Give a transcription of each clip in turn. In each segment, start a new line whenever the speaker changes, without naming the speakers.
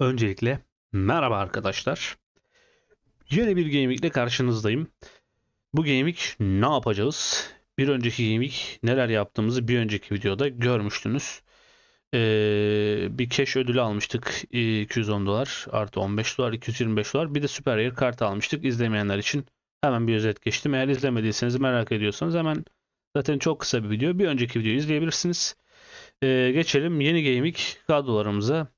Öncelikle merhaba arkadaşlar. Yeni bir Gaming ile karşınızdayım. Bu Gaming ne yapacağız? Bir önceki Gaming neler yaptığımızı bir önceki videoda görmüştünüz. Ee, bir cash ödülü almıştık 210 e, dolar artı 15 dolar 225 dolar bir de süper yer kartı almıştık izlemeyenler için hemen bir özet geçtim eğer izlemediyseniz merak ediyorsanız hemen zaten çok kısa bir video bir önceki videoyu izleyebilirsiniz ee, geçelim yeni gaming kadrolarımıza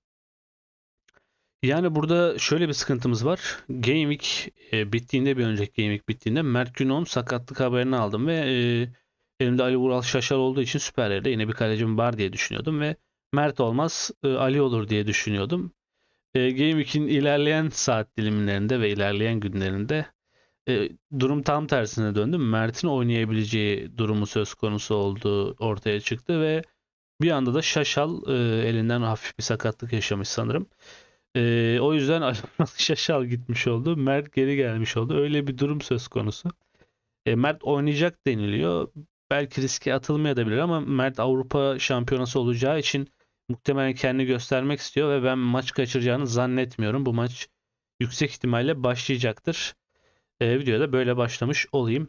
yani burada şöyle bir sıkıntımız var. Game Week e, bittiğinde bir önceki Game Week bittiğinde Mert Günon sakatlık haberini aldım ve e, elimde Ali Vural Şaşar olduğu için Süper Lig'de yine bir kalecim var diye düşünüyordum ve Mert olmaz e, Ali olur diye düşünüyordum. E, Game Week'in ilerleyen saat dilimlerinde ve ilerleyen günlerinde e, durum tam tersine döndü. Mert'in oynayabileceği durumu söz konusu olduğu ortaya çıktı ve bir anda da Şaşal e, elinden hafif bir sakatlık yaşamış sanırım. E, o yüzden Şaşal gitmiş oldu. Mert geri gelmiş oldu. Öyle bir durum söz konusu. E, Mert oynayacak deniliyor. Belki riske atılmayabilir ama Mert Avrupa şampiyonası olacağı için muhtemelen kendini göstermek istiyor ve ben maç kaçıracağını zannetmiyorum. Bu maç yüksek ihtimalle başlayacaktır. E, videoda böyle başlamış olayım.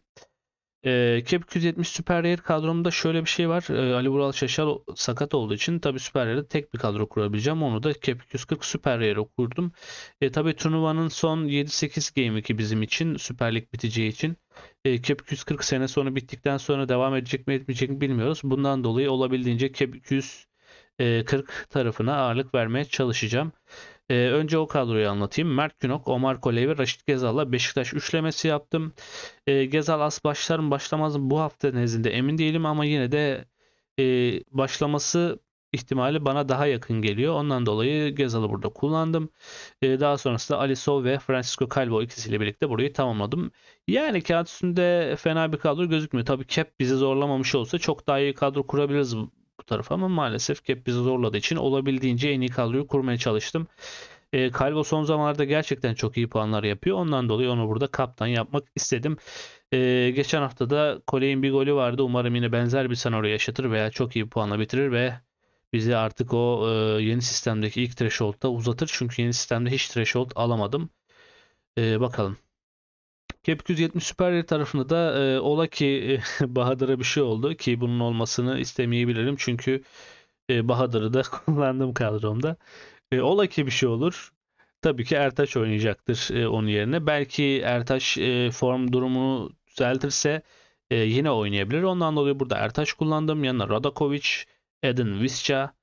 E, Cap 270 Süper Yer kadromda şöyle bir şey var. E, Ali Vural Şaşal sakat olduğu için tabii Süper Yer'e tek bir kadro kurabileceğim. Onu da Cap 240 Süper Yer'e okurdum. E, tabii turnuvanın son 7-8 game ki bizim için Süper Lig biteceği için. E, Cap 240 sene sonra bittikten sonra devam edecek mi etmeyecek mi bilmiyoruz. Bundan dolayı olabildiğince Cap 240 tarafına ağırlık vermeye çalışacağım. Ee, önce o kadroyu anlatayım. Mert Günok, Omar Koley ve Raşit Gezal'la Beşiktaş üçlemesi yaptım. Ee, Gezal as başlar mı başlamaz mı bu hafta nezdinde emin değilim ama yine de e, başlaması ihtimali bana daha yakın geliyor. Ondan dolayı Gezal'ı burada kullandım. Ee, daha sonrasında Aliso ve Francisco Calvo ikisiyle birlikte burayı tamamladım. Yani kağıt üstünde fena bir kadro gözükmüyor. Tabii Cap bizi zorlamamış olsa çok daha iyi kadro kurabiliriz tarafı ama maalesef cap bizi zorladığı için olabildiğince en iyi kadroyu kurmaya çalıştım. E, Calvo son zamanlarda gerçekten çok iyi puanlar yapıyor. Ondan dolayı onu burada kaptan yapmak istedim. E, geçen hafta da Kole'in bir golü vardı. Umarım yine benzer bir senaryo yaşatır veya çok iyi puanla bitirir ve bizi artık o e, yeni sistemdeki ilk threshold'da uzatır. Çünkü yeni sistemde hiç threshold alamadım. E, bakalım. Kep270 Super Rare tarafında da e, ola ki e, Bahadır'a bir şey oldu ki bunun olmasını istemeyebilirim. Çünkü e, Bahadır'ı da kullandım kadromda. E, ola ki bir şey olur. Tabii ki Ertaş oynayacaktır e, onun yerine. Belki Ertaş e, form durumunu düzeltirse e, yine oynayabilir. Ondan dolayı burada Ertaş kullandım. Yanına Radakovic, Eden Visca,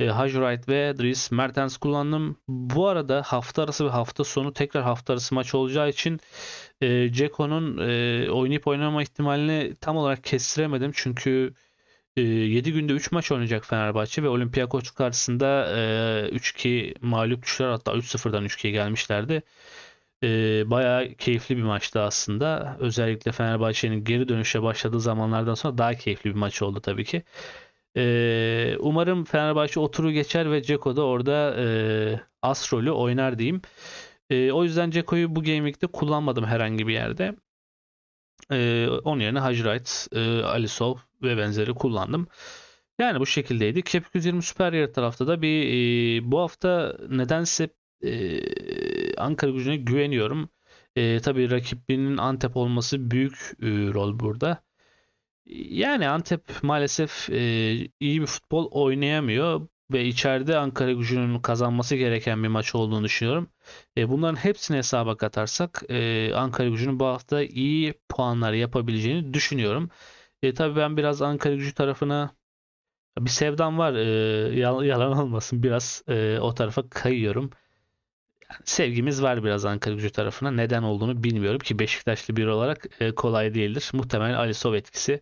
e, Hajurite ve Dries Mertens kullandım. Bu arada hafta arası ve hafta sonu tekrar hafta arası maç olacağı için e, Ceko'nun e, oynayıp oynama ihtimalini tam olarak kestiremedim. Çünkü e, 7 günde 3 maç oynayacak Fenerbahçe ve Olympiakos karşısında e, 3-2 mağlup düştüler. Hatta 3-0'dan 3-2'ye gelmişlerdi. E, bayağı keyifli bir maçtı aslında. Özellikle Fenerbahçe'nin geri dönüşe başladığı zamanlardan sonra daha keyifli bir maç oldu tabii ki umarım Fenerbahçe oturu geçer ve Ceko da orada e, as rolü oynar diyeyim. E, o yüzden Ceko'yu bu Game kullanmadım herhangi bir yerde. E, onun yerine Hajrayt, e, Alisov ve benzeri kullandım. Yani bu şekildeydi. Cap 120 Süper Yarı tarafta da bir e, bu hafta nedense e, Ankara gücüne güveniyorum. E, tabii rakibinin Antep olması büyük e, rol burada. Yani Antep maalesef e, iyi bir futbol oynayamıyor ve içeride Ankara gücünün kazanması gereken bir maç olduğunu düşünüyorum. E, bunların hepsini hesaba katarsak e, Ankara gücünün bu hafta iyi puanlar yapabileceğini düşünüyorum. E, tabii ben biraz Ankara gücü tarafına bir sevdam var e, yalan olmasın biraz e, o tarafa kayıyorum sevgimiz var biraz Ankara gücü tarafına. Neden olduğunu bilmiyorum ki Beşiktaşlı bir olarak e, kolay değildir. Muhtemelen Ali Sov etkisi.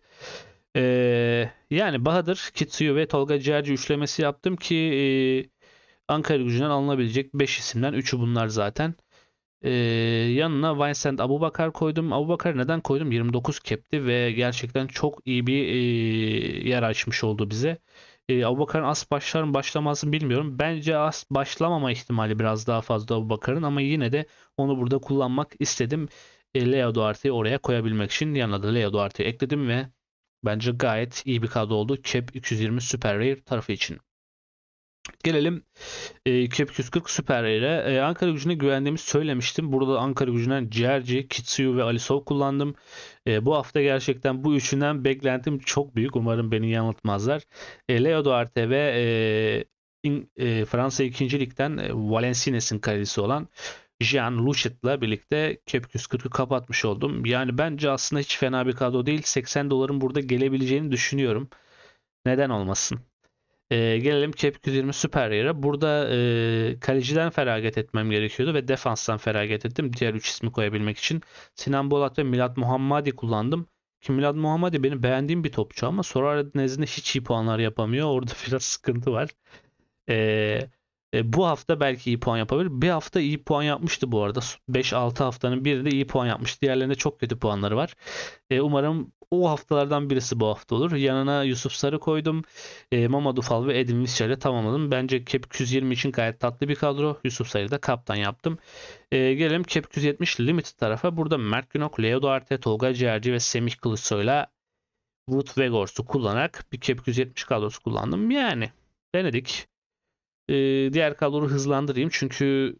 E, yani Bahadır, Kitsuyu ve Tolga Ciğerci üçlemesi yaptım ki e, Ankara gücünden alınabilecek 5 isimden 3'ü bunlar zaten. E, yanına Vincent Abubakar koydum. Abubakar neden koydum? 29 kepti ve gerçekten çok iyi bir e, yer açmış oldu bize. E, Abubakar'ın as başlar mı başlamaz mı bilmiyorum. Bence as başlamama ihtimali biraz daha fazla Abubakar'ın ama yine de onu burada kullanmak istedim. E, Leo Duarte'yi oraya koyabilmek için yanına da Leo Duarte'yi ekledim ve bence gayet iyi bir kadro oldu. Cap 320 Super Rare tarafı için. Gelelim e, 240 Süper Air'e. E, Ankara gücüne güvendiğimi söylemiştim. Burada Ankara gücünden Cerci, Kitsuyu ve Alisov kullandım. E, bu hafta gerçekten bu üçünden beklentim çok büyük. Umarım beni yanıltmazlar. E, Leo Duarte ve e, in, e, Fransa 2. Lig'den e, Valenciennes'in kalecisi olan Jean Luchit'la birlikte Cap 140'ü kapatmış oldum. Yani bence aslında hiç fena bir kadro değil. 80 doların burada gelebileceğini düşünüyorum. Neden olmasın? E, gelelim Kep 220 super yere. Burada e, kaleciden feragat etmem gerekiyordu ve defanstan feragat ettim. Diğer 3 ismi koyabilmek için. Sinan Bolat ve Milat Muhammadi kullandım. Ki Milat Muhammadi benim beğendiğim bir topçu ama Sorare nezdinde hiç iyi puanlar yapamıyor. Orada biraz sıkıntı var. Eee e, bu hafta belki iyi puan yapabilir. Bir hafta iyi puan yapmıştı bu arada. 5-6 haftanın birinde iyi puan yapmış. Diğerlerinde çok kötü puanları var. E, umarım o haftalardan birisi bu hafta olur. Yanına Yusuf Sarı koydum. E, Mamadou Fal ve Edin Visca tamamladım. Bence Kep 220 için gayet tatlı bir kadro. Yusuf Sarı'yı da kaptan yaptım. E, gelelim Kep 270 Limited tarafa. Burada Mert Günok, Leo Duarte, Tolga Ciğerci ve Semih Kılıçsoy'la Wood Vegors'u kullanarak bir Kep 270 kadrosu kullandım. Yani denedik e, diğer kabloları hızlandırayım. Çünkü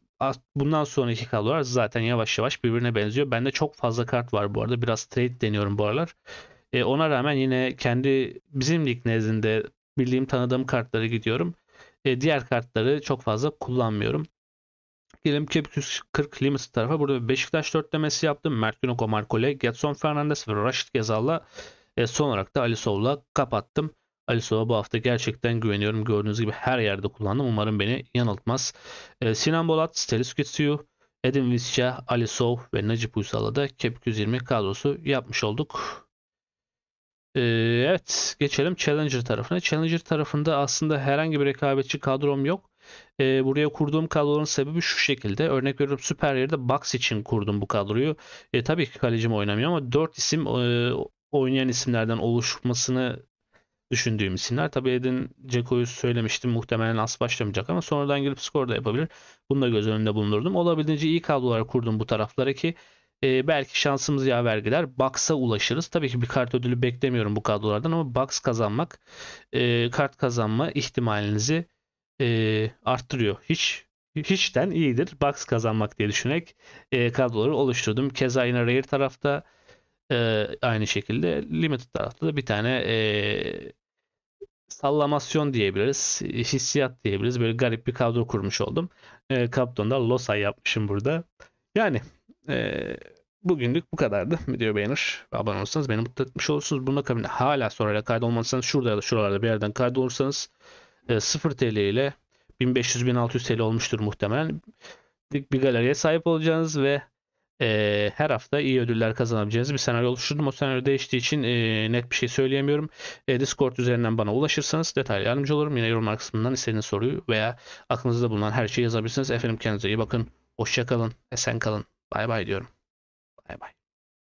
bundan sonraki kablolar zaten yavaş yavaş birbirine benziyor. Bende çok fazla kart var bu arada. Biraz trade deniyorum bu aralar. E, ona rağmen yine kendi bizim lig nezdinde bildiğim tanıdığım kartlara gidiyorum. E, diğer kartları çok fazla kullanmıyorum. Gelelim Kep 140 Limits tarafa. Burada Beşiktaş dörtlemesi yaptım. Mert Günok, Omar Kole, Getson Fernandes ve Raşit Gezal'la e, son olarak da Ali Sol'la kapattım. Alisova bu hafta gerçekten güveniyorum. Gördüğünüz gibi her yerde kullandım. Umarım beni yanıltmaz. E, Sinan Bolat, Stelis Getsuyu, Edin Visca, Ali ve Necip Uysal'la da Kep 120 kadrosu yapmış olduk. Ee, evet geçelim Challenger tarafına. Challenger tarafında aslında herhangi bir rekabetçi kadrom yok. Ee, buraya kurduğum kadroların sebebi şu şekilde. Örnek veriyorum Süper Yer'de Box için kurdum bu kadroyu. E, tabii ki kalecim oynamıyor ama 4 isim e, oynayan isimlerden oluşmasını düşündüğüm isimler. Tabii Edin Dzeko'yu söylemiştim muhtemelen az başlamayacak ama sonradan girip skor da yapabilir. Bunu da göz önünde bulundurdum. Olabildiğince iyi kadrolar kurdum bu taraflara ki e, belki şansımız ya vergiler Bucks'a ulaşırız. Tabii ki bir kart ödülü beklemiyorum bu kadrolardan ama Bucks kazanmak e, kart kazanma ihtimalinizi e, arttırıyor. Hiç hiçten iyidir. Bucks kazanmak diye düşünerek e, kadroları oluşturdum. Keza yine Rare tarafta e, aynı şekilde Limited tarafta da bir tane e, sallamasyon diyebiliriz. Hissiyat diyebiliriz. Böyle garip bir kadro kurmuş oldum. E, Kapton'da Losa yapmışım burada. Yani e, bugünlük bu kadardı. Video beğenir ve abone olursanız beni mutlu etmiş olursunuz. Bunun akabinde hala soruyla kaydolmasanız şurada ya da şuralarda bir yerden kaydolursanız e, 0 TL ile 1500-1600 TL olmuştur muhtemelen. Bir galeriye sahip olacağınız ve e, her hafta iyi ödüller kazanabileceğiniz bir senaryo oluşturdum. O senaryo değiştiği için e, net bir şey söyleyemiyorum. E, Discord üzerinden bana ulaşırsanız detaylı yardımcı olurum. Yine yorumlar kısmından istediğiniz soruyu veya aklınızda bulunan her şeyi yazabilirsiniz. Efendim kendinize iyi bakın. Hoşçakalın. Esen kalın. Bay bay diyorum. Bay bay.